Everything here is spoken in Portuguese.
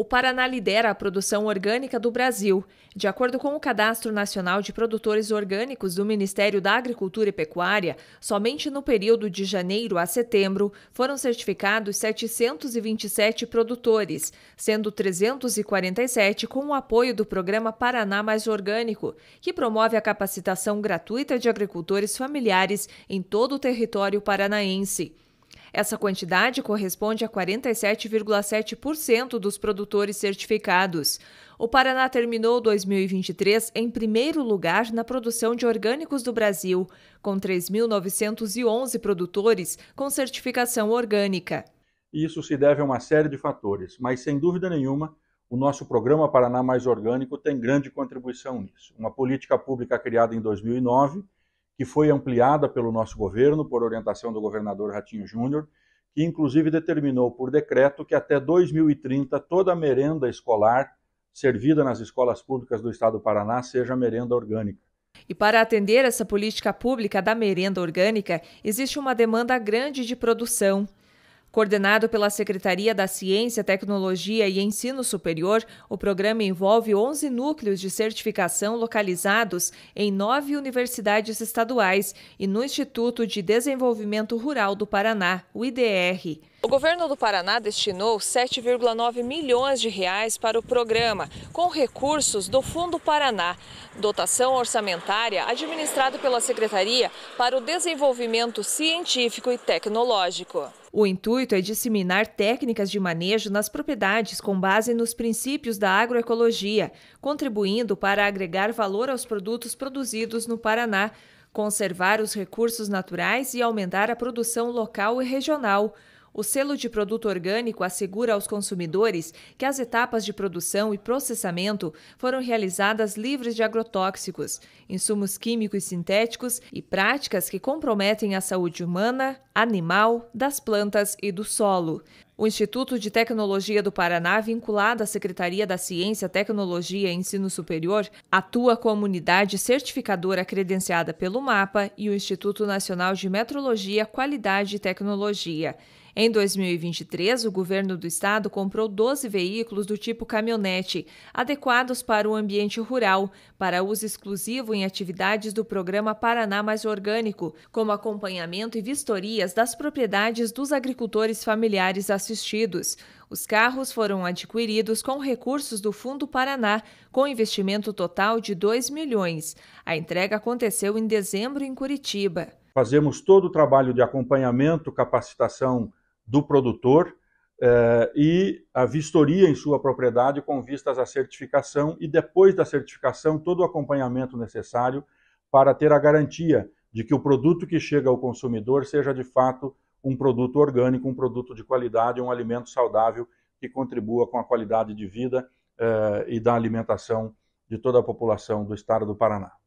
O Paraná lidera a produção orgânica do Brasil. De acordo com o Cadastro Nacional de Produtores Orgânicos do Ministério da Agricultura e Pecuária, somente no período de janeiro a setembro foram certificados 727 produtores, sendo 347 com o apoio do programa Paraná Mais Orgânico, que promove a capacitação gratuita de agricultores familiares em todo o território paranaense. Essa quantidade corresponde a 47,7% dos produtores certificados. O Paraná terminou 2023 em primeiro lugar na produção de orgânicos do Brasil, com 3.911 produtores com certificação orgânica. Isso se deve a uma série de fatores, mas sem dúvida nenhuma, o nosso programa Paraná Mais Orgânico tem grande contribuição nisso. Uma política pública criada em 2009 que foi ampliada pelo nosso governo, por orientação do governador Ratinho Júnior, que inclusive determinou por decreto que até 2030 toda merenda escolar servida nas escolas públicas do estado do Paraná seja merenda orgânica. E para atender essa política pública da merenda orgânica, existe uma demanda grande de produção. Coordenado pela Secretaria da Ciência, Tecnologia e Ensino Superior, o programa envolve 11 núcleos de certificação localizados em nove universidades estaduais e no Instituto de Desenvolvimento Rural do Paraná, o IDR. O governo do Paraná destinou 7,9 milhões de reais para o programa, com recursos do Fundo Paraná, dotação orçamentária administrada pela Secretaria para o Desenvolvimento Científico e Tecnológico. O intuito é disseminar técnicas de manejo nas propriedades com base nos princípios da agroecologia, contribuindo para agregar valor aos produtos produzidos no Paraná, conservar os recursos naturais e aumentar a produção local e regional. O selo de produto orgânico assegura aos consumidores que as etapas de produção e processamento foram realizadas livres de agrotóxicos, insumos químicos sintéticos e práticas que comprometem a saúde humana, animal, das plantas e do solo. O Instituto de Tecnologia do Paraná, vinculado à Secretaria da Ciência, Tecnologia e Ensino Superior, atua como unidade certificadora credenciada pelo MAPA e o Instituto Nacional de Metrologia, Qualidade e Tecnologia. Em 2023, o governo do estado comprou 12 veículos do tipo caminhonete, adequados para o ambiente rural, para uso exclusivo em atividades do programa Paraná Mais Orgânico, como acompanhamento e vistorias das propriedades dos agricultores familiares assistidos. Os carros foram adquiridos com recursos do Fundo Paraná, com investimento total de 2 milhões. A entrega aconteceu em dezembro em Curitiba. Fazemos todo o trabalho de acompanhamento, capacitação do produtor eh, e a vistoria em sua propriedade com vistas à certificação e depois da certificação todo o acompanhamento necessário para ter a garantia de que o produto que chega ao consumidor seja de fato um produto orgânico, um produto de qualidade, um alimento saudável que contribua com a qualidade de vida eh, e da alimentação de toda a população do estado do Paraná.